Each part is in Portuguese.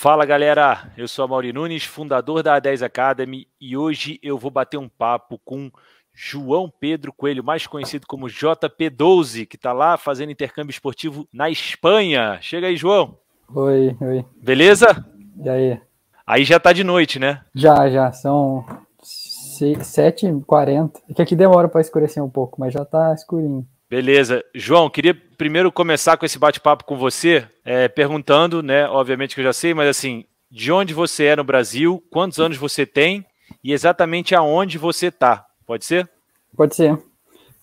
Fala galera, eu sou a Mauri Nunes, fundador da A10 Academy, e hoje eu vou bater um papo com João Pedro Coelho, mais conhecido como JP12, que está lá fazendo intercâmbio esportivo na Espanha. Chega aí, João. Oi, oi. Beleza? E aí? Aí já tá de noite, né? Já, já. São 7h40. É que aqui demora para escurecer um pouco, mas já tá escurinho. Beleza. João, queria primeiro começar com esse bate-papo com você, é, perguntando, né? Obviamente que eu já sei, mas assim, de onde você é no Brasil, quantos anos você tem e exatamente aonde você está. Pode ser? Pode ser.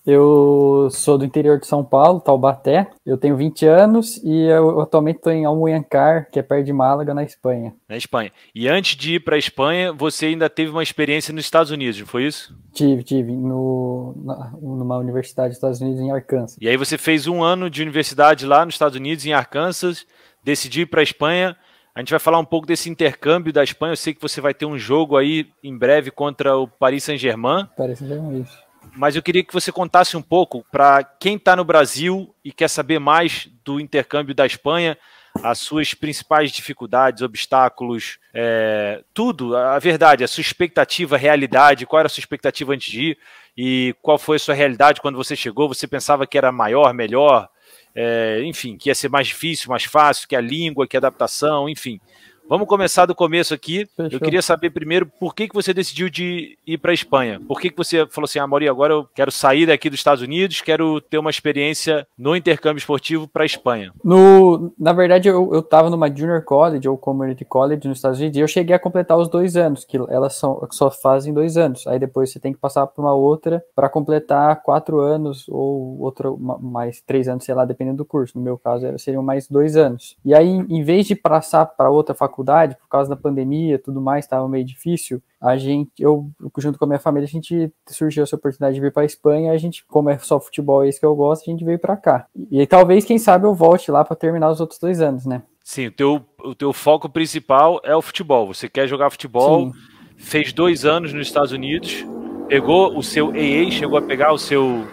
Eu sou do interior de São Paulo, Taubaté. Eu tenho 20 anos e eu atualmente estou em Almuencar, que é perto de Málaga, na Espanha. Na Espanha. E antes de ir para a Espanha, você ainda teve uma experiência nos Estados Unidos, foi isso? Tive, tive. No, na, numa universidade dos Estados Unidos, em Arkansas. E aí você fez um ano de universidade lá nos Estados Unidos, em Arkansas, decidiu ir para a Espanha. A gente vai falar um pouco desse intercâmbio da Espanha. Eu sei que você vai ter um jogo aí em breve contra o Paris Saint-Germain. Paris Saint-Germain, isso mas eu queria que você contasse um pouco para quem está no Brasil e quer saber mais do intercâmbio da Espanha, as suas principais dificuldades, obstáculos, é, tudo, a verdade, a sua expectativa, a realidade, qual era a sua expectativa antes de ir e qual foi a sua realidade quando você chegou? Você pensava que era maior, melhor, é, enfim, que ia ser mais difícil, mais fácil, que a língua, que a adaptação, enfim. Vamos começar do começo aqui. Fechou. Eu queria saber primeiro por que, que você decidiu de ir para a Espanha. Por que, que você falou assim, ah, e agora eu quero sair daqui dos Estados Unidos, quero ter uma experiência no intercâmbio esportivo para a Espanha? No, na verdade, eu estava numa Junior College ou Community College nos Estados Unidos e eu cheguei a completar os dois anos, que elas são, só fazem dois anos. Aí depois você tem que passar para uma outra para completar quatro anos ou outro mais três anos, sei lá, dependendo do curso. No meu caso, seriam mais dois anos. E aí, em vez de passar para outra faculdade, faculdade por causa da pandemia, tudo mais, estava meio difícil. A gente, eu junto com a minha família, a gente surgiu essa oportunidade de vir para a Espanha. A gente, como é só futebol, é isso que eu gosto, a gente veio para cá. E, e talvez, quem sabe, eu volte lá para terminar os outros dois anos, né? Sim, o teu, o teu foco principal é o futebol. Você quer jogar futebol, Sim. fez dois anos nos Estados Unidos, pegou o seu EA, chegou a pegar o seu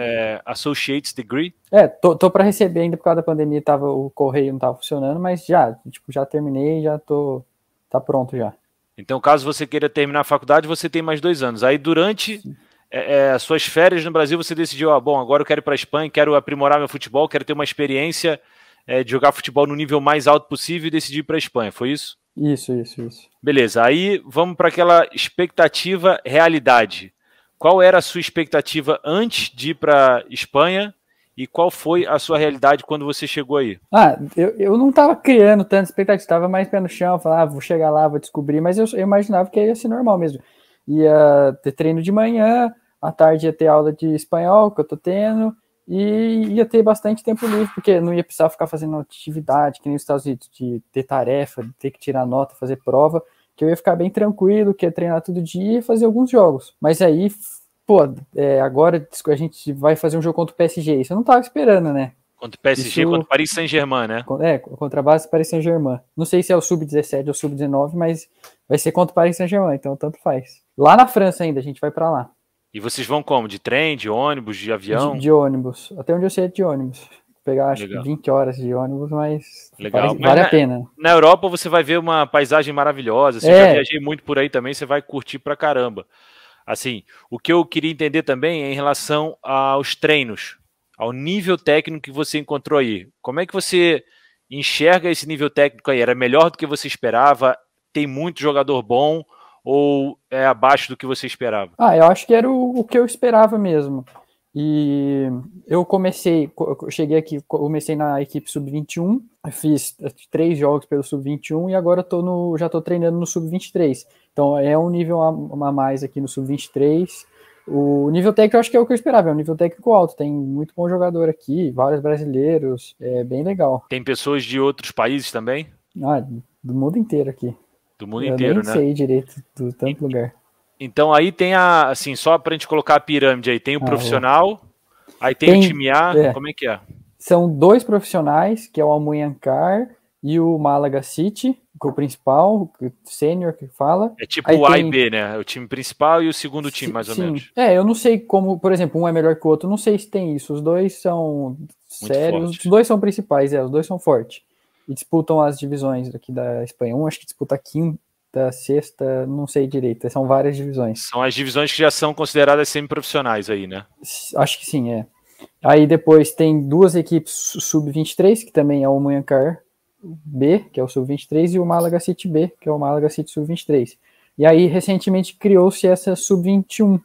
é, associates degree. É, tô, tô para receber ainda por causa da pandemia, tava, o correio não tava funcionando, mas já, tipo, já terminei, já tô, tá pronto já. Então, caso você queira terminar a faculdade, você tem mais dois anos. Aí, durante é, é, suas férias no Brasil, você decidiu, ah, bom, agora eu quero ir para a Espanha, quero aprimorar meu futebol, quero ter uma experiência é, de jogar futebol no nível mais alto possível e decidi ir para a Espanha, foi isso? Isso, isso, isso. Beleza, aí vamos para aquela expectativa realidade. Qual era a sua expectativa antes de ir para Espanha e qual foi a sua realidade quando você chegou aí? Ah, eu, eu não estava criando tanta expectativa, estava mais pé no chão, falava, ah, vou chegar lá, vou descobrir, mas eu, eu, imaginava que ia ser normal mesmo. Ia ter treino de manhã, à tarde ia ter aula de espanhol, que eu tô tendo, e ia ter bastante tempo livre, porque não ia precisar ficar fazendo atividade, que nem os Estados Unidos, de ter tarefa, de ter que tirar nota, fazer prova que eu ia ficar bem tranquilo, que ia treinar todo dia e fazer alguns jogos. Mas aí, pô, é, agora a gente vai fazer um jogo contra o PSG. Isso eu não estava esperando, né? Contra o PSG, Isso, contra o Paris Saint-Germain, né? É, contra a base Paris Saint-Germain. Não sei se é o sub-17 ou sub-19, mas vai ser contra o Paris Saint-Germain, então tanto faz. Lá na França ainda, a gente vai para lá. E vocês vão como? De trem, de ônibus, de avião? De, de, ônibus. Até onde eu sei é de ônibus pegar acho Legal. que 20 horas de ônibus, mas Legal. Vale, mas na, a pena. Na Europa você vai ver uma paisagem maravilhosa, você é. já viajei muito por aí também, você vai curtir pra caramba. Assim, o que eu queria entender também é em relação aos treinos, ao nível técnico que você encontrou aí. Como é que você enxerga esse nível técnico aí? Era melhor do que você esperava? Tem muito jogador bom ou é abaixo do que você esperava? Ah, eu acho que era o, o que eu esperava mesmo. E eu comecei, eu cheguei aqui, comecei na equipe sub-21, fiz três jogos pelo sub-21 e agora tô no, já estou treinando no sub-23. Então é um nível a, a mais aqui no sub-23. O nível técnico eu acho que é o que eu esperava, é um nível técnico alto, tem muito bom jogador aqui, vários brasileiros, é bem legal. Tem pessoas de outros países também? Ah, do mundo inteiro aqui. Do mundo eu inteiro, nem né? sei direito do tanto e, lugar. Então aí tem a, assim, só para a gente colocar a pirâmide aí, tem o ah, é. profissional, é. aí tem, tem, o time A, é. como é que é? São dois profissionais, que é o Almunhancar e o Málaga City, que é o principal, o sênior que fala. É tipo aí o A tem... e B, né? É o time principal e o segundo time, mais sim. ou menos. É, eu não sei como, por exemplo, um é melhor que o outro, não sei se tem isso. Os dois são Muito sérios, forte. os dois são principais, é, os dois são fortes. E disputam as divisões aqui da Espanha. Um acho que disputa quinto, quinta, sexta, não sei direito. São várias divisões. São as divisões que já são consideradas semiprofissionais aí, né? Acho que sim, é. Aí depois tem duas equipes sub-23, que também é o Mancar B, que é o sub-23, e o Málaga City B, que é o Málaga City sub-23. E aí recentemente criou-se essa sub-21,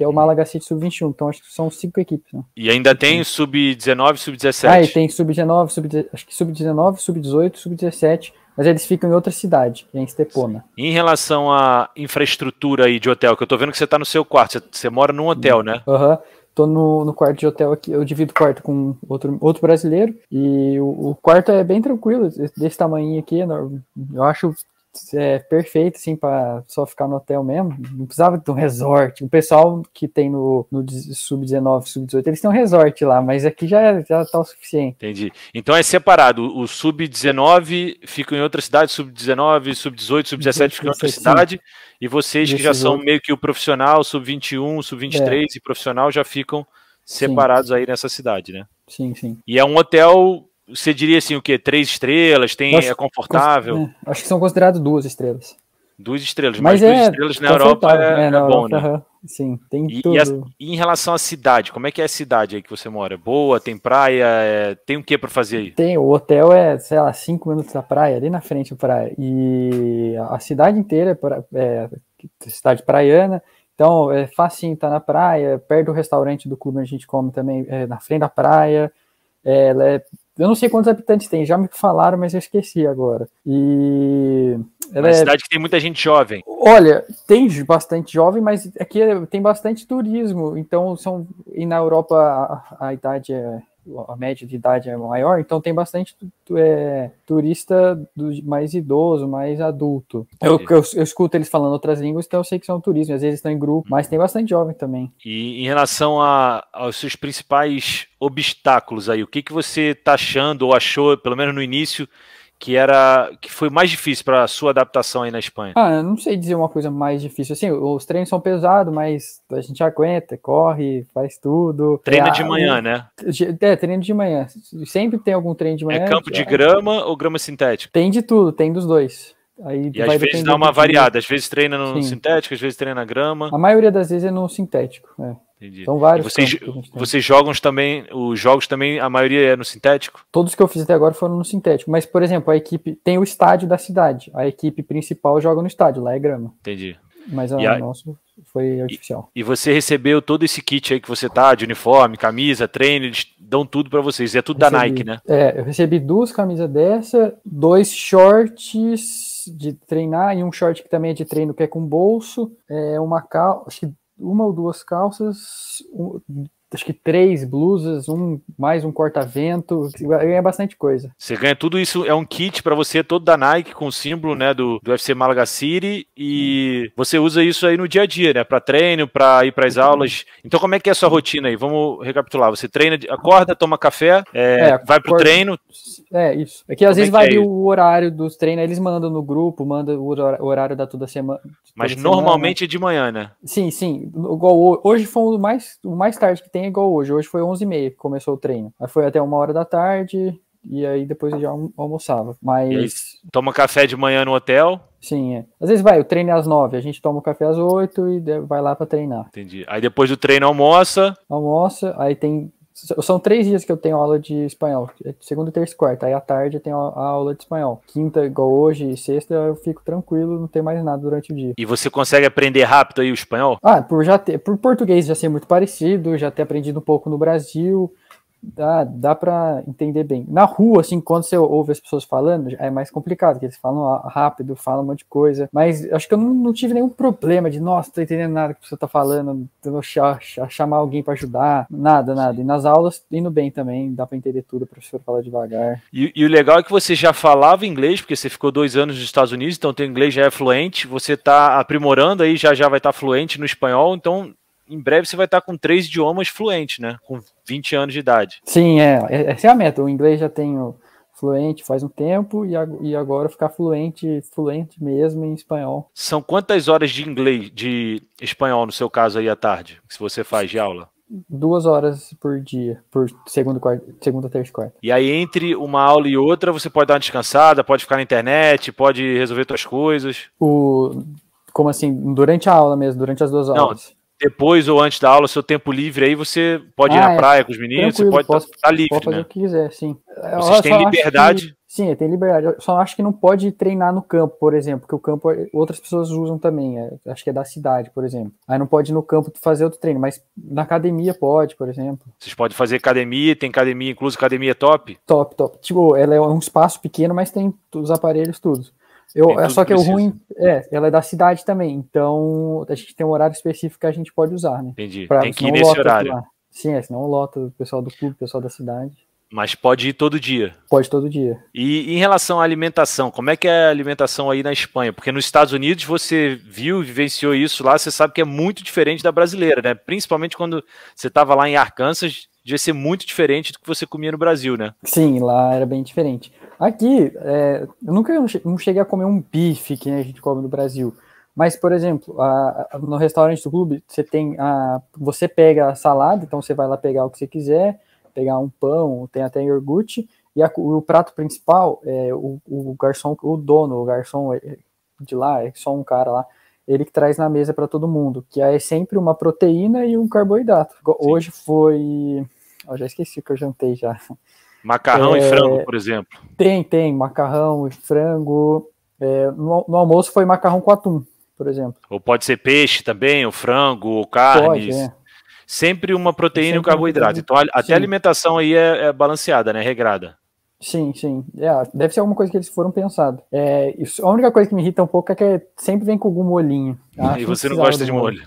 que é o Málaga City Sub-21. Então acho que são cinco equipes. Né? E ainda tem Sub-19, uhum. Sub-17. Ah, e tem Sub-19, sub acho que Sub-19, Sub-18, Sub-17. Mas eles ficam em outra cidade, é em Estepona. Sim. Em relação à infraestrutura aí de hotel, que eu tô vendo que você tá no seu quarto, você, você mora num hotel, né? Aham. Uhum. Tô no, no, quarto de hotel aqui, eu divido o quarto com outro, outro brasileiro, e o, o quarto é bem tranquilo, desse tamanho aqui, é eu acho é, perfeito, assim, para só ficar no hotel mesmo. Não precisava de um resort. O pessoal que tem no, no sub-19, sub-18, eles têm um resort lá, mas aqui já, já tá o suficiente. Entendi. Então é separado. O sub-19 fica em outra cidade, sub-19, sub-18, sub-17 fica em outra cidade. E vocês que já são outros. meio que o profissional, sub-21, sub-23 é. e profissional já ficam separados sim. aí nessa cidade, né? Sim, sim. E é um hotel você diria assim o quê? Três estrelas? Tem, é confortável? É, acho que são considerados duas estrelas. Duas estrelas, mas, mas é duas estrelas na Europa é, é na bom, Europa, né? Uhum. Sim, tem e, tudo. E, a, e, em relação à cidade, como é que é a cidade aí que você mora? É boa, tem praia, é, tem o que para fazer aí? Tem, o hotel é, sei lá, cinco minutos da praia, ali na frente da praia. E a cidade inteira é, pra, é cidade praiana, então é facinho, tá na praia, perto do restaurante do clube a gente come também, é, na frente da praia. É, ela é eu não sei quantos habitantes tem, já me falaram, mas eu esqueci agora. E. Ela é uma é... cidade que tem muita gente jovem. Olha, tem bastante jovem, mas aqui é é, tem bastante turismo. Então, são e na Europa a, a idade é a média de idade é maior, então tem bastante é, turista do, mais idoso, mais adulto. Eu, eu, eu, escuto eles falando outras línguas, então eu sei que são turismo, às vezes estão em grupo, mas uhum. tem bastante jovem também. E em relação a, aos seus principais obstáculos aí, o que, que você está achando ou achou, pelo menos no início, que era que foi mais difícil para a sua adaptação aí na Espanha? Ah, eu não sei dizer uma coisa mais difícil. Assim, os treinos são pesados, mas a gente aguenta, corre, faz tudo. Treina é, de manhã, é, né? É, treino de manhã. Sempre tem algum treino de é manhã. É campo de é. grama é... ou grama sintética? Tem de tudo, tem dos dois. Aí e às vezes dá uma variada, às vezes treina no Sim. sintético, às vezes treina na grama. A maioria das vezes é no sintético, é. Entendi. São vários. E vocês, vocês jogam também, os jogos também, a maioria é no sintético? Todos que eu fiz até agora foram no sintético. Mas, por exemplo, a equipe tem o estádio da cidade. A equipe principal joga no estádio, lá é grama. Entendi. Mas o a... nosso foi artificial. E, e, você recebeu todo esse kit aí que você tá, de uniforme, camisa, treino, eles dão tudo para vocês. E é tudo recebi, da Nike, né? É, eu recebi duas camisas dessa, dois shorts de treinar e um short que também é de treino que é com bolso, é uma calça, acho que uma ou duas calças, acho que três blusas, um mais um corta-vento, ganha bastante coisa. Você ganha tudo isso, é um kit para você todo da Nike com o símbolo, né, do, do UFC Malaga City e você usa isso aí no dia a dia, né, para treino, para ir para as uhum. aulas. Então como é que é a sua rotina aí? Vamos recapitular. Você treina, acorda, toma café, é, é, vai pro acorda, treino. É isso. É que às como vezes é varia é o horário dos treinos, eles mandam no grupo, mandam o horário da toda semana. Mas normalmente é de manhã, né? Sim, sim. Igual hoje foi o mais o mais tarde que tem tem igual hoje. Hoje foi 11h30 que começou o treino. Aí foi até uma hora da tarde, e aí depois eu já almoçava. Mas. toma café de manhã no hotel? Sim, é. Às vezes vai, o treino é às nove, a gente toma o café às oito e vai lá para treinar. Entendi. Aí depois do treino almoça. Almoça, aí tem são três dias que eu tenho aula de espanhol. É segunda, terça e quarta. Aí à tarde eu tenho a aula de espanhol. Quinta, igual hoje, e sexta, eu fico tranquilo, não tem mais nada durante o dia. E você consegue aprender rápido aí o espanhol? Ah, por já ter. Por português já ser muito parecido, já ter aprendido um pouco no Brasil dá, dá para entender bem. Na rua, assim, quando você ouve as pessoas falando, é mais complicado, porque eles falam rápido, falam um monte de coisa. Mas acho que eu não, não tive nenhum problema de, nossa, tô entendendo nada que você tá falando, chamar alguém para ajudar, nada, nada. E nas aulas, indo bem também, dá para entender tudo, o professor fala devagar. E, e, o legal é que você já falava inglês, porque você ficou dois anos nos Estados Unidos, então o inglês já é fluente, você tá aprimorando aí, já já vai estar tá fluente no espanhol, então em breve você vai estar com três idiomas fluentes, né? Com 20 anos de idade. Sim, é. Essa é, é a meta. O inglês já tenho fluente faz um tempo e, agora ficar fluente, fluente mesmo em espanhol. São quantas horas de inglês, de espanhol no seu caso aí à tarde, se você faz de aula? Duas horas por dia, por segunda, terça e quarta. E aí entre uma aula e outra você pode dar uma descansada, pode ficar na internet, pode resolver suas coisas. O como assim, durante a aula mesmo, durante as duas Não, aulas depois ou antes da aula, seu tempo livre aí, você pode ah, ir na é, praia com os meninos, você pode estar tá, tá livre. Pode fazer né? o que quiser, sim. Vocês têm liberdade. Que, sim, tem liberdade. Eu só acho que não pode treinar no campo, por exemplo, porque o campo outras pessoas usam também. É, acho que é da cidade, por exemplo. Aí não pode ir no campo fazer outro treino, mas na academia pode, por exemplo. Vocês podem fazer academia, tem academia, inclusive academia top? Top, top. Tipo, ela é um espaço pequeno, mas tem os aparelhos, tudo. Eu, é só que é o ruim é, ela é da cidade também, então a gente tem um horário específico que a gente pode usar, né? Entendi. Pra, tem que ir nesse horário. Lá. Sim, é, senão lota o pessoal do clube, o pessoal da cidade. Mas pode ir todo dia. Pode todo dia. E em relação à alimentação, como é que é a alimentação aí na Espanha? Porque nos Estados Unidos você viu, vivenciou isso lá, você sabe que é muito diferente da brasileira, né? Principalmente quando você estava lá em Arkansas, devia ser muito diferente do que você comia no Brasil, né? Sim, lá era bem diferente. Aqui, é, eu nunca não cheguei a comer um bife que a gente come no Brasil. Mas, por exemplo, a, a, no restaurante do clube, você tem a. Você pega a salada, então você vai lá pegar o que você quiser, pegar um pão, tem até iogurte, e a, o prato principal é o, o garçom, o dono, o garçom é, de lá, é só um cara lá ele que traz na mesa para todo mundo, que é sempre uma proteína e um carboidrato. Sim. Hoje foi. Eu já esqueci o que eu jantei já. Macarrão é... e frango, por exemplo. Tem, tem. Macarrão e frango. É, no, no, almoço foi macarrão com atum, por exemplo. Ou pode ser peixe também, ou frango, ou carnes. Pode, é. Sempre uma proteína sempre e um carboidrato. Então, a, até a alimentação aí é, é balanceada, né? Regrada. Sim, sim. É, deve ser alguma coisa que eles foram pensados. É, a única coisa que me irrita um pouco é que é, sempre vem com algum molhinho. Tá? E ah, você não gosta de molho. molho.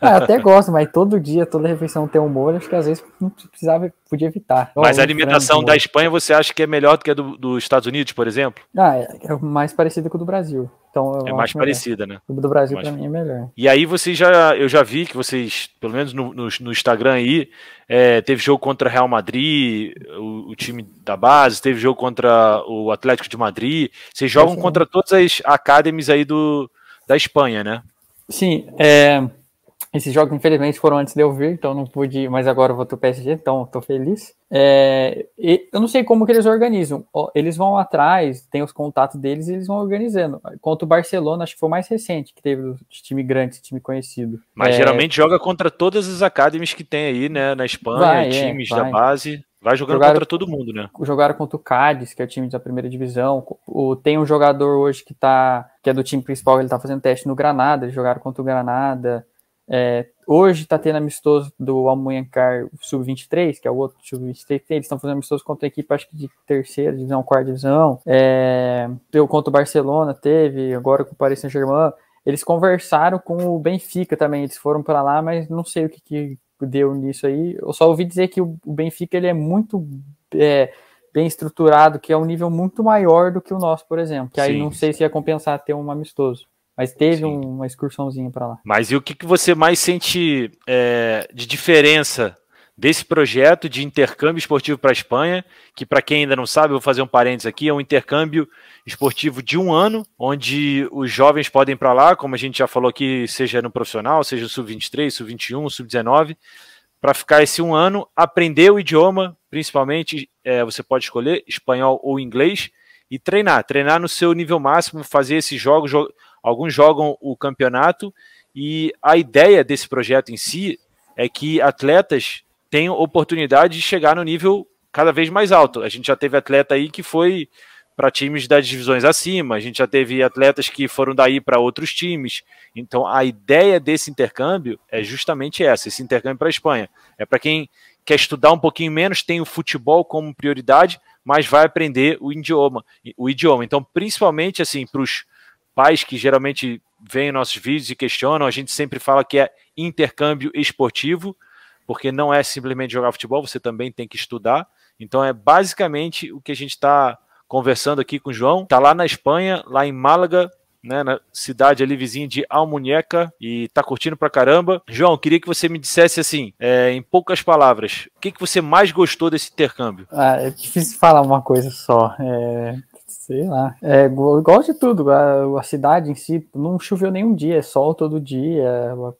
É, até gosto, mas todo dia, toda refeição tem um molho, acho que às vezes não precisava, podia evitar. Mas a alimentação da Espanha você acha que é melhor do que a do, dos Estados Unidos, por exemplo? Ah, é, é mais parecida com o do Brasil. Então, é mais parecida, melhor. né? O do Brasil, mais... para mim, é melhor. E aí você já. Eu já vi que vocês, pelo menos no, no, no Instagram aí, é, teve jogo contra Real Madrid, o, o, time da base, teve jogo contra o Atlético de Madrid. Vocês jogam é, contra todas as academies aí do, da Espanha, né? Sim, é. Esses jogos, infelizmente, foram antes de eu vir, então não pude, ir, mas agora eu vou pro PSG, então estou feliz. É, eu não sei como que eles organizam. Eles vão atrás, tem os contatos deles e eles vão organizando. Contra o Barcelona, acho que foi o mais recente que teve de time grande, esse time conhecido. Mas é, geralmente joga contra todas as academias que tem aí, né? Na Espanha, vai, é, times é, da base. Vai jogando jogaram, contra todo mundo, né? Jogaram contra o Cádiz, que é o time da primeira divisão. O, tem um jogador hoje que tá, que é do time principal, ele tá fazendo teste no Granada, eles jogaram contra o Granada. É, hoje está tendo amistoso do Almunhancar Sub-23, que é o outro Sub-23, eles estão fazendo amistoso contra a equipe, acho que de terceira divisão, quarta divisão. É, o contra o Barcelona, teve, agora com o Paris Saint-Germain. Eles conversaram com o Benfica também, eles foram para lá, mas não sei o que, que, deu nisso aí. Eu só ouvi dizer que o, Benfica ele é muito é, bem estruturado, que é um nível muito maior do que o nosso, por exemplo. Que aí Sim. não sei se ia compensar ter um amistoso. Mas teve um, uma excursãozinha para lá. Mas e o que, que você mais sente é, de diferença desse projeto de intercâmbio esportivo para a Espanha, que para quem ainda não sabe, vou fazer um parênteses aqui, é um intercâmbio esportivo de um ano, onde os jovens podem ir para lá, como a gente já falou aqui, seja no profissional, seja sub-23, sub-21, sub-19, para ficar esse um ano, aprender o idioma, principalmente, é, você pode escolher espanhol ou inglês, e treinar, treinar no seu nível máximo, fazer esses jogos, alguns jogam o campeonato e a ideia desse projeto em si é que atletas tenham oportunidade de chegar no nível cada vez mais alto. A gente já teve atleta aí que foi para times das divisões acima, a gente já teve atletas que foram daí para outros times. Então a ideia desse intercâmbio é justamente essa, esse intercâmbio para a Espanha. É para quem quer estudar um pouquinho menos, tem o futebol como prioridade, mas vai aprender o idioma, o idioma. Então, principalmente assim, para os pais que geralmente veem nossos vídeos e questionam, a gente sempre fala que é intercâmbio esportivo, porque não é simplesmente jogar futebol, você também tem que estudar. Então é basicamente o que a gente está conversando aqui com o João. Está lá na Espanha, lá em Málaga, né, na cidade ali vizinha de Almuñeca e tá curtindo pra caramba. João, queria que você me dissesse assim, é, em poucas palavras, o que, que você mais gostou desse intercâmbio? Ah, é difícil falar uma coisa só. É, Sei lá. É, gosto de tudo. A, a, cidade em si não choveu nenhum dia, é sol todo dia,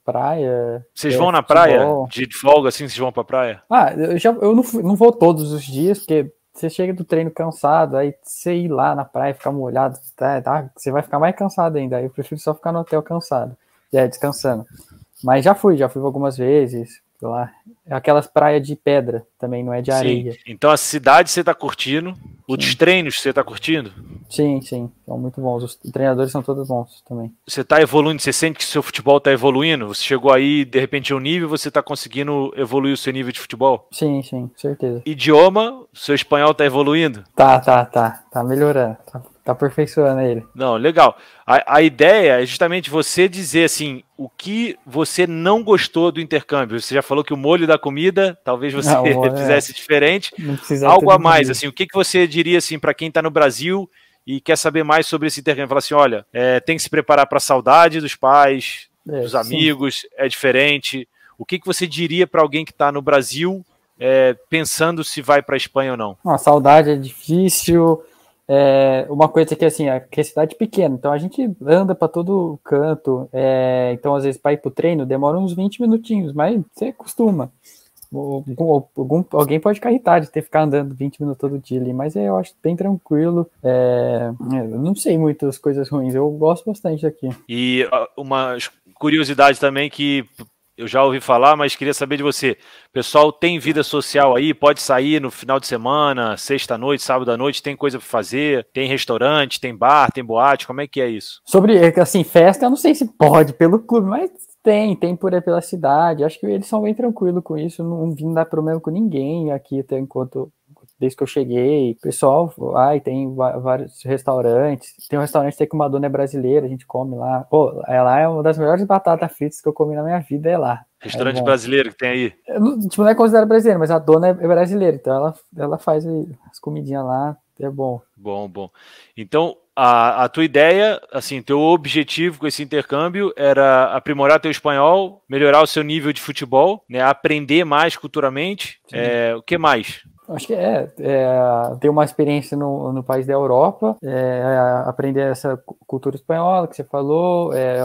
praia. Vocês é, vão na praia? De folga assim, vocês vão pra praia? Ah, eu, já, eu não, não vou todos os dias, porque você chega do treino cansado, aí você ir lá na praia ficar molhado, tá, tá, você vai ficar mais cansado ainda. Aí eu prefiro só ficar no hotel cansado, é, descansando. Mas já fui, já fui algumas vezes lá. É aquelas praias de pedra também, não é de areia. Sim. Então a cidade você está curtindo, os treinos você está curtindo? Sim, sim, são muito bons. Os treinadores são todos bons também. Você está evoluindo, você sente que seu futebol está evoluindo? Você chegou aí, de repente, a um nível, você está conseguindo evoluir o seu nível de futebol? Sim, sim, certeza. Idioma, seu espanhol está evoluindo? Tá, tá, tá. Tá melhorando. Tá tá aperfeiçoando ele. Não, legal. A, a, ideia é justamente você dizer assim o que você não gostou do intercâmbio. Você já falou que o molho da comida, talvez você não, é. fizesse é. diferente. Algo a mais, comida. assim, o que, que você diria assim para quem está no Brasil e quer saber mais sobre esse intercâmbio. Fala assim: olha, é, tem que se preparar para a saudade dos pais, é, dos amigos, sim. é diferente. O que, que você diria para alguém que está no Brasil é, pensando se vai para a Espanha ou não? Uma ah, saudade é difícil. É, uma coisa que assim, é que a é cidade é pequena, então a gente anda para todo canto. É, então, às vezes, para ir para o treino demora uns 20 minutinhos, mas você costuma. Algum, alguém pode ficar irritado de ter que ficar andando 20 minutos todo dia ali, mas é, eu acho bem tranquilo. É, é eu não sei muitas coisas ruins, eu gosto bastante aqui E uma curiosidade também que eu já ouvi falar, mas queria saber de você. Pessoal, tem vida social aí? Pode sair no final de semana, sexta-noite, sábado-noite? à Tem coisa para fazer? Tem restaurante, tem bar, tem boate? Como é que é isso? Sobre, é assim, festa, eu não sei se pode pelo clube, mas tem, tem por aí pela cidade. Acho que eles são bem tranquilos com isso. Não vim dar problema com ninguém aqui até enquanto. Desde que eu cheguei, pessoal, ai, tem vários restaurantes. Tem um restaurante que uma dona é brasileira, a gente come lá. Pô, ela é uma das melhores batatas fritas que eu comi na minha vida, é lá. Restaurante é brasileiro que tem aí? Eu, tipo, não é considerado brasileiro, mas a dona é brasileira, então ela, ela faz as comidinhas lá, é bom. Bom, bom. Então, a, a tua ideia, assim, teu objetivo com esse intercâmbio era aprimorar teu espanhol, melhorar o seu nível de futebol, né, aprender mais culturamente. É, o que mais? Acho que é, é, ter uma experiência no, no país da Europa, é, aprender essa cultura espanhola que você falou, é,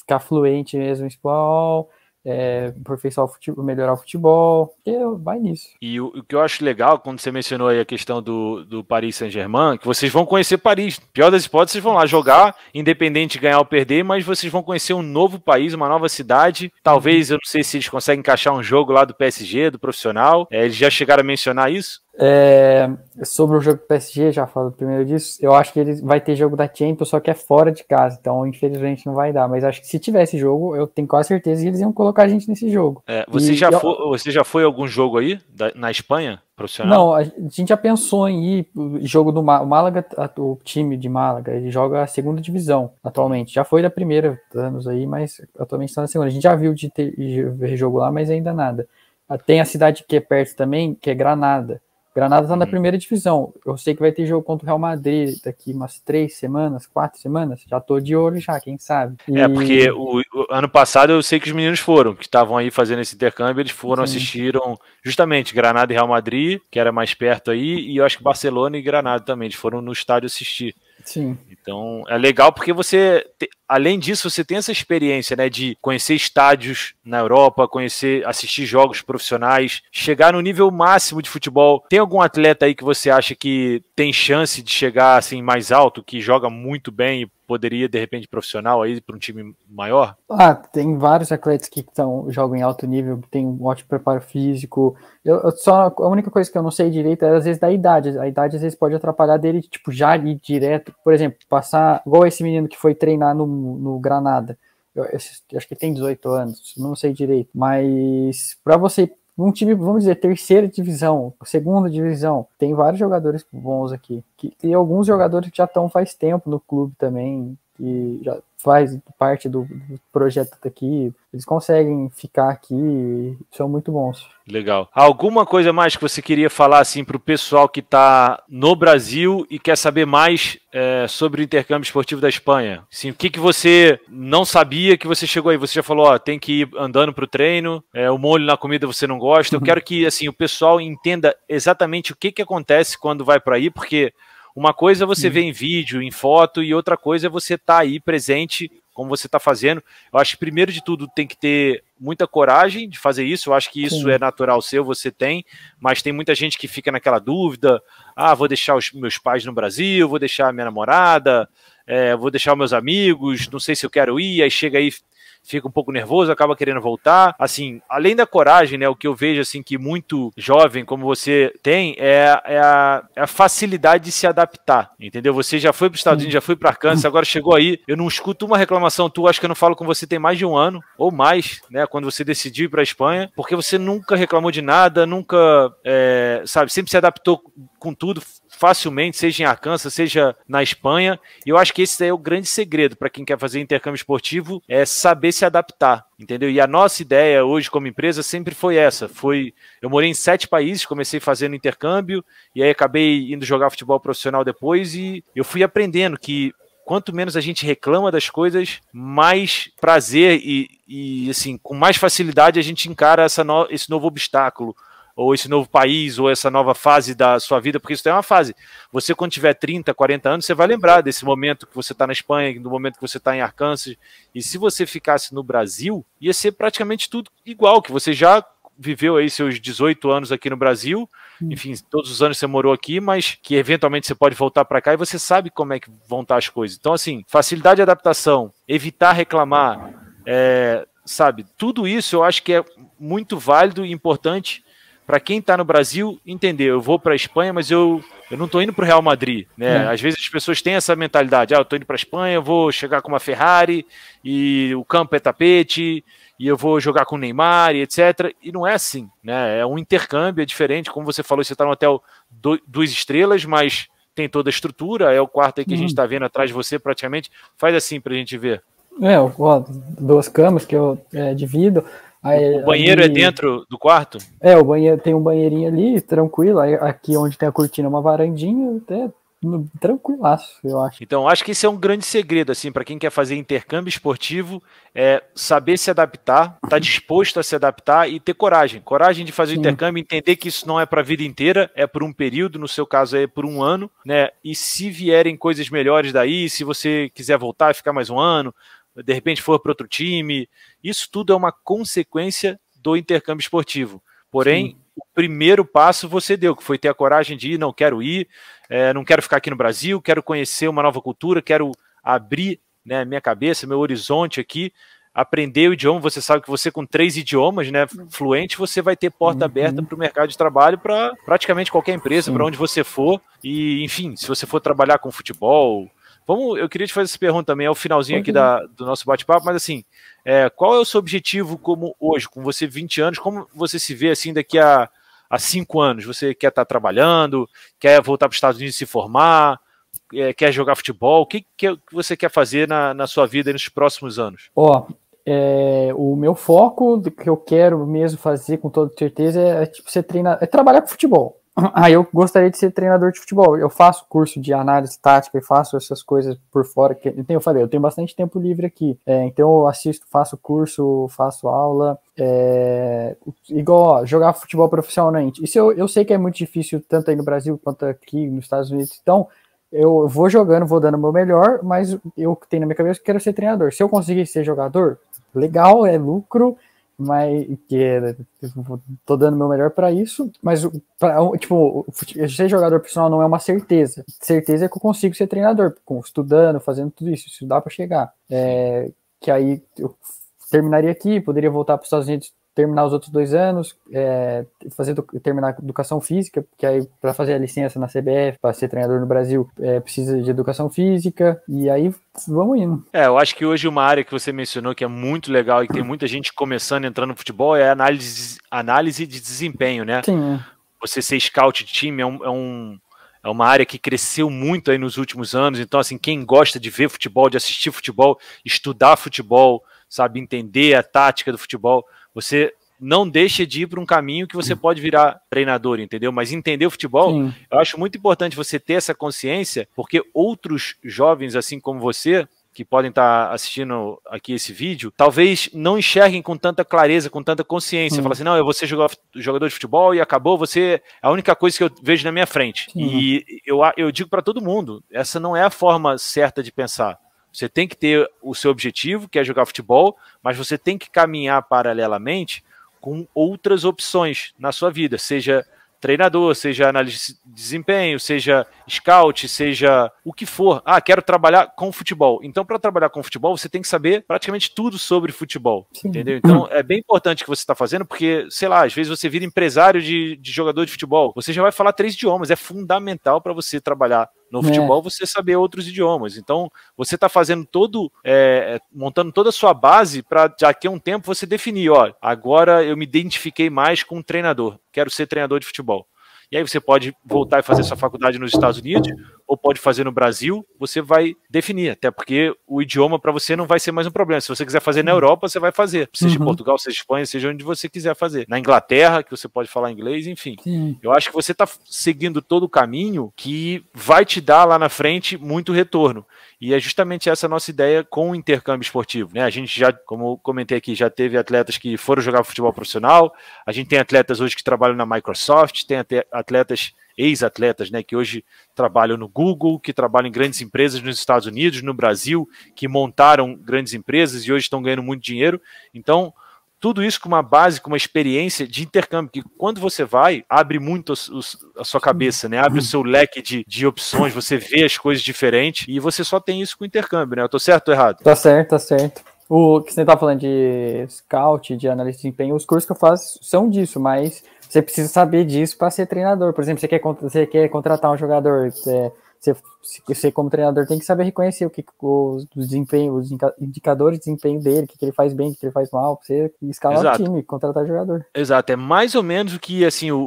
ficar fluente mesmo em espanhol, é, aperfeiçoar o futebol, melhorar o futebol, e vai nisso. E o, o, que eu acho legal, quando você mencionou aí a questão do, do Paris Saint-Germain, que vocês vão conhecer Paris. Pior das hipóteses, vocês vão lá jogar, independente de ganhar ou perder, mas vocês vão conhecer um novo país, uma nova cidade. Talvez, eu não sei se eles conseguem encaixar um jogo lá do PSG, do profissional. É, eles já chegaram a mencionar isso? É, sobre o jogo do PSG, já falo primeiro disso. Eu acho que ele vai ter jogo da Champions, só que é fora de casa, então infelizmente não vai dar. Mas acho que se tivesse jogo, eu tenho quase certeza que eles iam colocar a gente nesse jogo. É, você, e, já eu... foi, você já foi a algum jogo aí da, na Espanha profissional? Não, a gente já pensou em ir jogo do Má Málaga, o time de Málaga, ele joga a segunda divisão atualmente. Já foi da primeira anos aí, mas atualmente está na segunda. A gente já viu de ter de ver jogo lá, mas ainda nada. Ah, tem a cidade que é perto também, que é Granada Granada está na hum. primeira divisão. Eu sei que vai ter jogo contra o Real Madrid daqui umas três semanas, quatro semanas. Já tô de olho já, quem sabe. É, e... É, porque o, o, ano passado eu sei que os meninos foram, que estavam aí fazendo esse intercâmbio, eles foram, Sim. assistiram justamente Granada e Real Madrid, que era mais perto aí, e eu acho que Barcelona e Granada também, eles foram no estádio assistir. Sim. Então é legal porque você. Te, além disso, você tem essa experiência, né, de conhecer estádios na Europa, conhecer, assistir jogos profissionais, chegar no nível máximo de futebol. Tem algum atleta aí que você acha que tem chance de chegar assim mais alto, que joga muito bem e poderia de repente profissional aí para um time maior? Ah, tem vários atletas que tão, jogam em alto nível, tem um ótimo preparo físico. Eu, eu, só a única coisa que eu não sei direito é às vezes da idade. A idade às vezes pode atrapalhar dele, tipo já ir direto, por exemplo, passar igual esse menino que foi treinar no no, Granada. Eu, eu, eu acho que tem 18 anos, não sei direito. Mas para você um time, vamos dizer, terceira divisão, segunda divisão, tem vários jogadores bons aqui. Que, e alguns jogadores que já estão faz tempo no clube também, que já faz parte do, do projeto daqui, eles conseguem ficar aqui são muito bons. Legal. Alguma coisa mais que você queria falar assim para o pessoal que está no Brasil e quer saber mais é, sobre o intercâmbio esportivo da Espanha? Sim, o que, que você não sabia que você chegou aí? Você já falou, ó, tem que ir andando para o treino, é, o molho na comida você não gosta. Eu quero que assim o pessoal entenda exatamente o que, que acontece quando vai para aí, porque uma coisa é você uhum. ver em vídeo, em foto, e outra coisa é você estar tá aí presente, como você está fazendo. Eu acho que, primeiro de tudo, tem que ter muita coragem de fazer isso. Eu acho que isso Sim. é natural seu, você tem, mas tem muita gente que fica naquela dúvida: ah, vou deixar os meus pais no Brasil, vou deixar a minha namorada, é, vou deixar meus amigos, não sei se eu quero ir, aí chega aí fica um pouco nervoso, acaba querendo voltar. Assim, além da coragem, né, o que eu vejo assim que muito jovem como você tem é, é, a, é a, facilidade de se adaptar, entendeu? Você já foi para os Estados Unidos, já foi para Kansas, agora chegou aí. Eu não escuto uma reclamação tua, acho que eu não falo com você tem mais de um ano ou mais, né, quando você decidiu ir para Espanha, porque você nunca reclamou de nada, nunca, é, sabe, sempre se adaptou com tudo, facilmente, seja em Arkansas, seja na Espanha. E eu acho que esse é o grande segredo para quem quer fazer intercâmbio esportivo, é saber se adaptar, entendeu? E a nossa ideia hoje como empresa sempre foi essa, foi eu morei em sete países, comecei fazendo intercâmbio e aí acabei indo jogar futebol profissional depois e eu fui aprendendo que quanto menos a gente reclama das coisas, mais prazer e, e assim, com mais facilidade a gente encara no, esse novo obstáculo ou esse novo país, ou essa nova fase da sua vida, porque isso é uma fase. Você, quando tiver 30, 40 anos, você vai lembrar desse momento que você está na Espanha, do momento que você está em Arkansas. E se você ficasse no Brasil, ia ser praticamente tudo igual, que você já viveu aí seus 18 anos aqui no Brasil, hum. enfim, todos os anos você morou aqui, mas que eventualmente você pode voltar para cá e você sabe como é que vão estar tá as coisas. Então, assim, facilidade de adaptação, evitar reclamar, é, sabe, tudo isso eu acho que é muito válido e importante para quem está no Brasil entender, eu vou para a Espanha, mas eu, eu não estou indo para o Real Madrid. Né? Hum. Às vezes as pessoas têm essa mentalidade: ah, eu estou indo para a Espanha, eu vou chegar com uma Ferrari, e o campo é tapete, e eu vou jogar com o Neymar, e etc. E não é assim. Né? É um intercâmbio, é diferente. Como você falou, você está no hotel do, duas estrelas, mas tem toda a estrutura. É o quarto aí que hum. a gente está uhum. vendo atrás de você, praticamente. Faz assim para a gente ver. É, ó, duas camas que eu é, divido. Aí, o banheiro é ali... é dentro do quarto? É, o banheiro tem um banheirinho ali, tranquilo. Aí, aqui onde tem a cortina, uma varandinha, até tranquilaço, eu acho. Então, acho que esse é um grande segredo, assim, para quem quer fazer intercâmbio esportivo, é saber se adaptar, estar tá disposto a se adaptar e ter coragem. Coragem de fazer Sim. o intercâmbio, entender que isso não é para a vida inteira, é por um período, no seu caso é por um ano, né? E se vierem coisas melhores daí, se você quiser voltar e ficar mais um ano, de repente for para outro time. Isso tudo é uma consequência do intercâmbio esportivo. Porém, Sim. o primeiro passo você deu, que foi ter a coragem de ir, não quero ir, é, não quero ficar aqui no Brasil, quero conhecer uma nova cultura, quero abrir né, minha cabeça, meu horizonte aqui, aprender o idioma. Você sabe que você, com três idiomas né, fluente, você vai ter porta uhum. aberta para o mercado de trabalho para praticamente qualquer empresa, para onde você for. E, enfim, se você for trabalhar com futebol, Vamos, eu queria te fazer essa pergunta também, é o finalzinho aqui da, do nosso bate-papo, mas assim, é, qual é o seu objetivo como hoje, com você 20 anos, como você se vê assim daqui a, a cinco anos? Você quer estar tá trabalhando, quer voltar para os Estados Unidos se formar, é, quer jogar futebol? O que, que você quer fazer na, na sua vida nos próximos anos? Ó, oh, é, o meu foco, o que eu quero mesmo fazer com toda certeza, é, é tipo, você treinar, é trabalhar com futebol. Aí ah, eu gostaria de ser treinador de futebol. Eu faço curso de análise tática e faço essas coisas por fora. Que, então eu falei, eu tenho bastante tempo livre aqui. É, então eu assisto, faço curso, faço aula. É, igual ó, jogar futebol profissionalmente. Isso eu, eu sei que é muito difícil, tanto aí no Brasil quanto aqui nos Estados Unidos. Então, eu vou jogando, vou dando o meu melhor, mas eu tenho na minha cabeça é que quero ser treinador. Se eu conseguir ser jogador, legal, é lucro mas que tipo, tô dando meu melhor para isso, mas pra, tipo, ser jogador profissional não é uma certeza. Certeza é que eu consigo ser treinador, estudando, fazendo tudo isso, isso dá para chegar. É, que aí eu terminaria aqui, poderia voltar para os Estados Unidos terminar os outros dois anos, é, fazer terminar a educação física, porque aí para fazer a licença na CBF, para ser treinador no Brasil, é, precisa de educação física, e aí vamos indo. É, eu acho que hoje uma área que você mencionou que é muito legal e que tem muita gente começando entrando no futebol é a análise, análise de desempenho, né? Sim. É. Você ser scout de time é um, é um é uma área que cresceu muito aí nos últimos anos. Então, assim, quem gosta de ver futebol, de assistir futebol, estudar futebol, sabe, entender a tática do futebol, você não deixa de ir para um caminho que você pode virar treinador, entendeu? Mas entender o futebol, Sim. eu acho muito importante você ter essa consciência, porque outros jovens, assim como você, que podem estar tá assistindo aqui esse vídeo, talvez não enxerguem com tanta clareza, com tanta consciência. Hum. Fala assim, não, eu vou ser jogador de futebol e acabou, você é a única coisa que eu vejo na minha frente. Sim. E eu, eu digo para todo mundo, essa não é a forma certa de pensar. Você tem que ter o seu objetivo, que é jogar futebol, mas você tem que caminhar paralelamente com outras opções na sua vida, seja treinador, seja analista de desempenho, seja scout, seja o que for. Ah, quero trabalhar com futebol. Então, para trabalhar com futebol, você tem que saber praticamente tudo sobre futebol. Sim. Entendeu? Então, é bem importante o que você está fazendo, porque, sei lá, às vezes você vira empresário de, de jogador de futebol. Você já vai falar três idiomas. É fundamental para você trabalhar no é. futebol, é. você saber outros idiomas. Então, você está fazendo todo, é, é, montando toda a sua base para daqui a um tempo você definir: ó, agora eu me identifiquei mais com um treinador, quero ser treinador de futebol. E aí você pode voltar e fazer sua faculdade nos Estados Unidos, ou pode fazer no Brasil, você vai definir, até porque o idioma para você não vai ser mais um problema. Se você quiser fazer na uhum. Europa, você vai fazer, seja uhum. em Portugal, seja em Espanha, seja onde você quiser fazer. Na Inglaterra, que você pode falar inglês, enfim. Sim. Eu acho que você está seguindo todo o caminho que vai te dar lá na frente muito retorno. E é justamente essa nossa ideia com o intercâmbio esportivo. Né? A gente já, como comentei aqui, já teve atletas que foram jogar futebol profissional, a gente tem atletas hoje que trabalham na Microsoft, tem atletas ex-atletas, né, que hoje trabalham no Google, que trabalham em grandes empresas nos Estados Unidos, no Brasil, que montaram grandes empresas e hoje estão ganhando muito dinheiro. Então, tudo isso com uma base, com uma experiência de intercâmbio, que quando você vai, abre muito os, os, a sua cabeça, né? Abre o seu leque de, de opções, você vê as coisas diferentes e você só tem isso com intercâmbio, né? Eu tô certo ou errado? Tá certo, tá certo. O que você estava falando de scout, de analista de desempenho, os cursos que eu faço são disso, mas você precisa saber disso para ser treinador. Por exemplo, você quer, você quer contratar um jogador, é, você, você, como treinador tem que saber reconhecer o que os, os indicadores de desempenho dele, o que, que ele faz bem, o que, que ele faz mal, pra você escalar Exato. o time, contratar jogador. Exato, é mais ou menos o que assim o,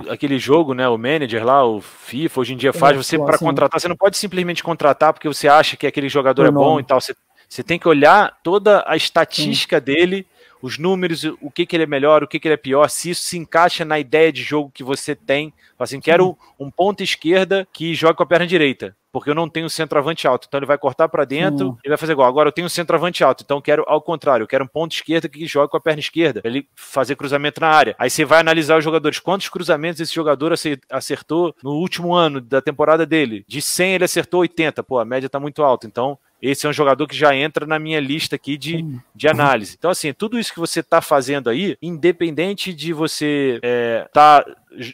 o aquele jogo, né, o manager lá, o FIFA hoje em dia faz. É, você para tipo assim, contratar, você não pode simplesmente contratar porque você acha que aquele jogador é bom e tal. Você você tem que olhar toda a estatística Sim. dele, os números, o que, que ele é melhor, o que, que ele é pior, se isso se encaixa na ideia de jogo que você tem. Assim, quero um ponto esquerda que joga com a perna direita porque eu não tenho centroavante alto. Então ele vai cortar para dentro uhum. e vai fazer igual. Agora eu tenho centroavante alto, então quero ao contrário, eu quero um ponto esquerdo que joga com a perna esquerda, ele fazer cruzamento na área. Aí você vai analisar os jogadores, quantos cruzamentos esse jogador acertou no último ano da temporada dele. De 100 ele acertou 80, pô, a média tá muito alta. Então esse é um jogador que já entra na minha lista aqui de, de análise. Então, assim, tudo isso que você está fazendo aí, independente de você é, tá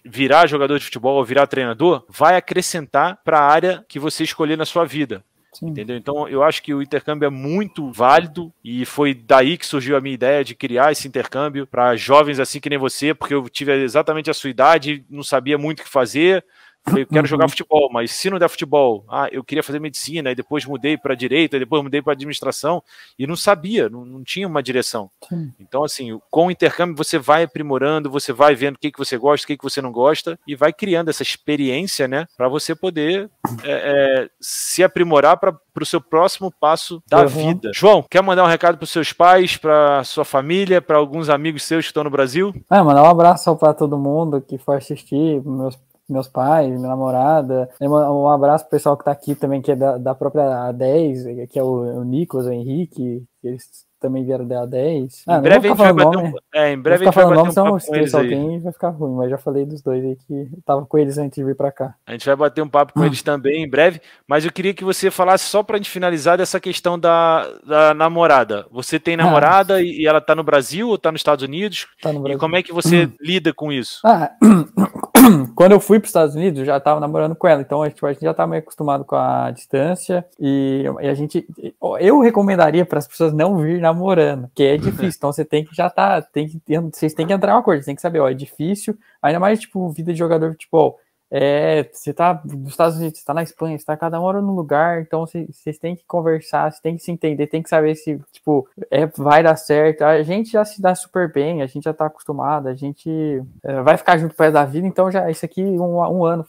virar jogador de futebol ou virar treinador, vai acrescentar para a área que você escolher na sua vida. Sim. Entendeu? Então eu acho que o intercâmbio é muito válido e foi daí que surgiu a minha ideia de criar esse intercâmbio para jovens assim que nem você, porque eu tive exatamente a sua idade, não sabia muito o que fazer, Falei, quero jogar uhum. futebol, mas se não der futebol, ah, eu queria fazer medicina, e depois mudei para direita, depois mudei para administração, e não sabia, não, não tinha uma direção. Sim. Então, assim, com o intercâmbio você vai aprimorando, você vai vendo o que, que você gosta, o que, que você não gosta, e vai criando essa experiência, né, para você poder é, é, se aprimorar para o seu próximo passo da uhum. vida. João, quer mandar um recado para seus pais, para sua família, para alguns amigos seus que estão no Brasil? É, mandar um abraço para todo mundo que foi assistir, meus meus pais, minha namorada. Um abraço pro pessoal que tá aqui também, que é da, da própria A10, que é o, o Nicolas, o Henrique, eles também vieram da A10. Ah, em breve a gente vai é, bater nome, um... É, em breve vai alguém vai ficar ruim, mas já falei dos dois aí que estava tava com eles antes de vir para cá. A gente vai bater um papo com eles também em breve, mas eu queria que você falasse só pra gente finalizar dessa questão da, da namorada. Você tem ah. namorada ah, e, e ela tá no Brasil ou tá nos Estados Unidos? Tá no Brasil. E como é que você lida com isso? Ah, quando eu fui para os Estados Unidos, eu já estava namorando com ela, então tipo, a gente já estava tá meio acostumado com a distância e, e a gente, eu recomendaria para as pessoas não vir namorando, que é difícil, uhum. então você tem que já tá, tem que, vocês têm que entrar uma coisa, tem que saber, ó, é difícil, ainda mais tipo vida de jogador de futebol, é, você está nos Estados Unidos, está na Espanha, está cada hora num lugar, então vocês têm que conversar, vocês têm que se entender, tem que saber se tipo é, vai dar certo. A gente já se dá super bem, a gente já está acostumado, a gente é, vai ficar junto para da vida, então já isso aqui um, um, ano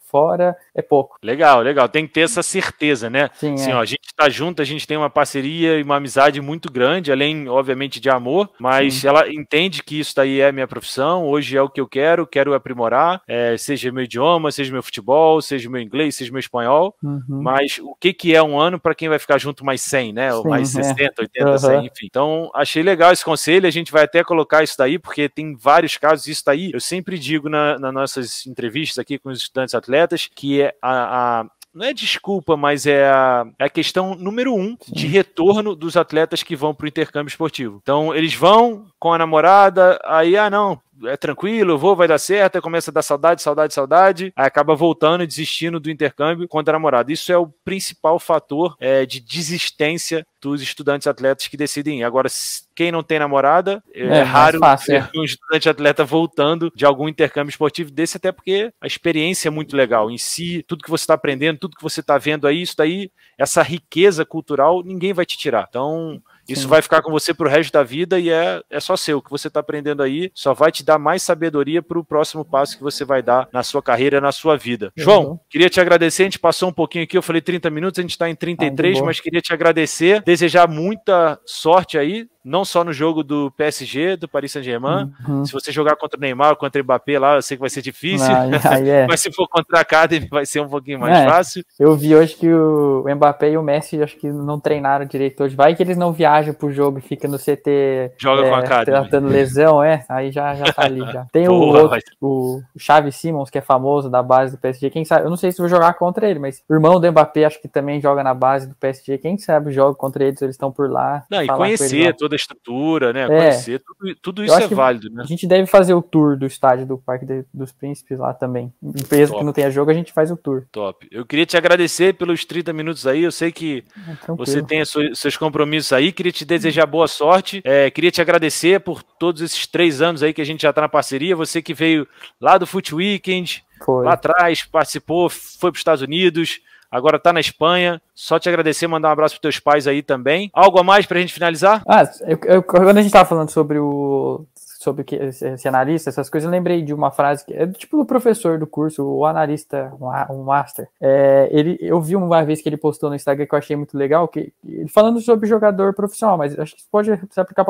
fora é pouco. Legal, legal. Tem que ter essa certeza, né? Sim, assim, é. ó, a gente está junto, a gente tem uma parceria e uma amizade muito grande, além obviamente de amor, mas Sim. ela entende que isso daí é minha profissão, hoje é o que eu quero, quero aprimorar, é, seja seja meu idioma, seja meu futebol, seja meu inglês, seja meu espanhol, uhum. mas o que, que é um ano para quem vai ficar junto mais 100, né? Sim, Ou mais 60, 80, uhum. 100, enfim. Então, achei legal esse conselho, a gente vai até colocar isso daí, porque tem vários casos, isso daí, eu sempre digo na, nas nossas entrevistas aqui com os estudantes atletas, que é a, a não é desculpa, mas é a, é a questão número um de retorno dos atletas que vão para o intercâmbio esportivo. Então, eles vão com a namorada, aí, ah, não, é tranquilo, vou, vai dar certo, aí começa a dar saudade, saudade, saudade, aí acaba voltando e desistindo do intercâmbio quando a namorada. Isso é o principal fator é, de desistência dos estudantes atletas que decidem ir. Agora, quem não tem namorada, é, é, é raro fácil, é. um estudante atleta voltando de algum intercâmbio esportivo desse, até porque a experiência é muito legal em si, tudo que você está aprendendo, tudo que você está vendo aí, isso daí, essa riqueza cultural, ninguém vai te tirar. Então, isso Sim. vai ficar com você pro resto da vida e é, é só seu. O que você está aprendendo aí só vai te dar mais sabedoria para o próximo passo que você vai dar na sua carreira, na sua vida. João, queria te agradecer. A gente passou um pouquinho aqui, eu falei 30 minutos, a gente está em 33, ah, mas queria te agradecer, desejar muita sorte aí não só no jogo do PSG, do Paris Saint-Germain. Uhum. Se você jogar contra o Neymar, contra o Mbappé lá, eu sei que vai ser difícil. Ah, é. Mas se for contra a Academy, vai ser um pouquinho mais é. fácil. Eu vi hoje que o Mbappé e o Messi acho que não treinaram direito hoje. Vai que eles não viajam pro jogo e fica no CT Joga é, com a Academy. tratando lesão, é. Aí já, já tá ali. Já. Tem o, outro, mas... o Chaves Simmons, que é famoso da base do PSG. Quem sabe? Eu não sei se vou jogar contra ele, mas o irmão do Mbappé acho que também joga na base do PSG. Quem sabe joga contra eles, eles estão por lá. Não, e conhecer toda da estrutura, né? É. Conhecer, tudo, tudo isso é válido, né? A gente deve fazer o tour do estádio do Parque de, dos Príncipes lá também. Empresa Top. que não tenha jogo, a gente faz o tour. Top. Eu queria te agradecer pelos 30 minutos aí. Eu sei que é, você tem seus, seus compromissos aí. Queria te desejar boa sorte. É, queria te agradecer por todos esses três anos aí que a gente já está na parceria. Você que veio lá do Foot Weekend, foi. lá atrás, participou, foi para os Estados Unidos agora tá na Espanha. Só te agradecer, mandar um abraço pros teus pais aí também. Algo a mais pra gente finalizar? Ah, eu, eu, quando a gente tava falando sobre o sobre que, ser analista, essas coisas, eu lembrei de uma frase que é tipo do professor do curso, o analista, um, um master. É, ele, eu vi uma vez que ele postou no Instagram que eu achei muito legal, que falando sobre jogador profissional, mas acho que pode se aplicar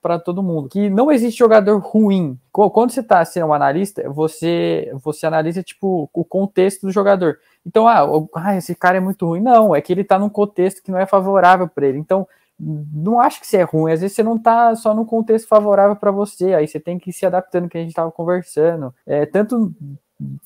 para todo mundo, que não existe jogador ruim. Quando você está sendo um analista, você, você analisa tipo o contexto do jogador. Então, ah, ah, esse cara é muito ruim. Não, é que ele tá num contexto que não é favorável para ele. Então, não acho que você é ruim. Às vezes você não tá só num contexto favorável para você. Aí você tem que ir se adaptando, que a gente tava conversando. É, tanto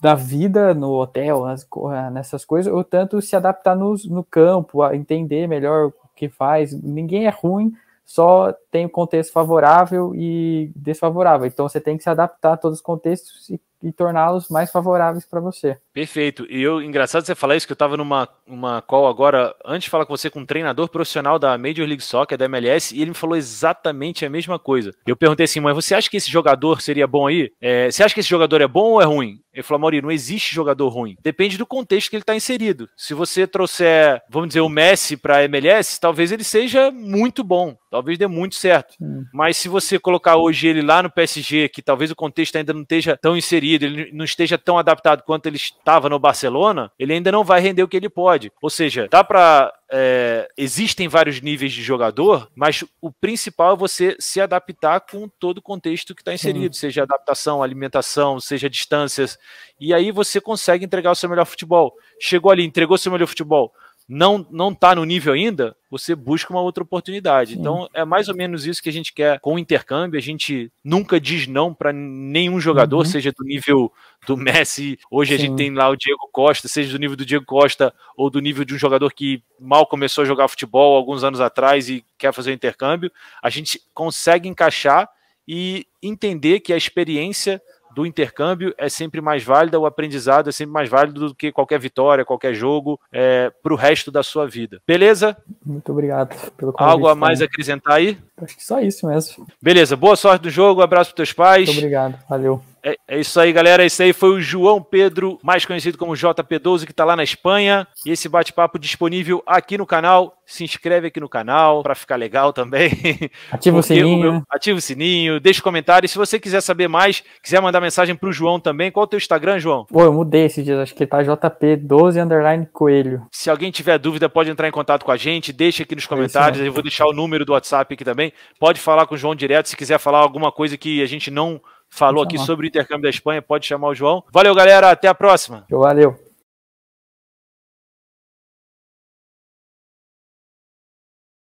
da vida no hotel, nas, ah, nessas coisas, ou tanto se adaptar no, no campo, a entender melhor o que faz. Ninguém é ruim, só tem o contexto favorável e desfavorável. Então você tem que se adaptar a todos os contextos e e torná-los mais favoráveis para você. Perfeito. E eu, engraçado você falar isso, que eu estava numa uma call agora, antes de falar com você, com um treinador profissional da Major League Soccer, da MLS, e ele me falou exatamente a mesma coisa. Eu perguntei assim, mas você acha que esse jogador seria bom aí? É, você acha que esse jogador é bom ou é ruim? Ele falou, Mauri, não existe jogador ruim. Depende do contexto que ele está inserido. Se você trouxer, vamos dizer, o Messi para a MLS, talvez ele seja muito bom. Talvez dê muito certo. Hum. Mas se você colocar hoje ele lá no PSG, que talvez o contexto ainda não esteja tão inserido, inserido, ele não esteja tão adaptado quanto ele estava no Barcelona, ele ainda não vai render o que ele pode. Ou seja, dá para é, existem vários níveis de jogador, mas o principal é você se adaptar com todo o contexto que está inserido, Sim. seja adaptação, alimentação, seja distâncias, e aí você consegue entregar o seu melhor futebol. Chegou ali, entregou seu melhor futebol não não está no nível ainda, você busca uma outra oportunidade. Sim. Então é mais ou menos isso que a gente quer com o intercâmbio. A gente nunca diz não para nenhum jogador, uhum. seja do nível do Messi, hoje Sim. a gente tem lá o Diego Costa, seja do nível do Diego Costa ou do nível de um jogador que mal começou a jogar futebol alguns anos atrás e quer fazer o intercâmbio. A gente consegue encaixar e entender que a experiência do intercâmbio é sempre mais válida, o aprendizado é sempre mais válido do que qualquer vitória, qualquer jogo é, para o resto da sua vida. Beleza? Muito obrigado pelo convite. Algo a tá? mais também. acrescentar aí? Acho que só isso mesmo. Beleza, boa sorte no jogo, abraço para teus pais. Muito obrigado, valeu. É, é, isso aí, galera. Esse aí foi o João Pedro, mais conhecido como JP12, que está lá na Espanha. E esse bate-papo disponível aqui no canal. Se inscreve aqui no canal para ficar legal também. Ativa o sininho. O meu, né? ativa o sininho, deixa comentário. E se você quiser saber mais, quiser mandar mensagem para o João também, qual é o teu Instagram, João? Pô, eu mudei esses dias, acho que tá JP12 underline coelho. Se alguém tiver dúvida, pode entrar em contato com a gente, deixa aqui nos é comentários. É eu vou deixar o número do WhatsApp aqui também. Pode falar com o João direto se quiser falar alguma coisa que a gente não falou aqui sobre o intercâmbio da Espanha. Pode chamar o João. Valeu, galera. Até a próxima. Valeu.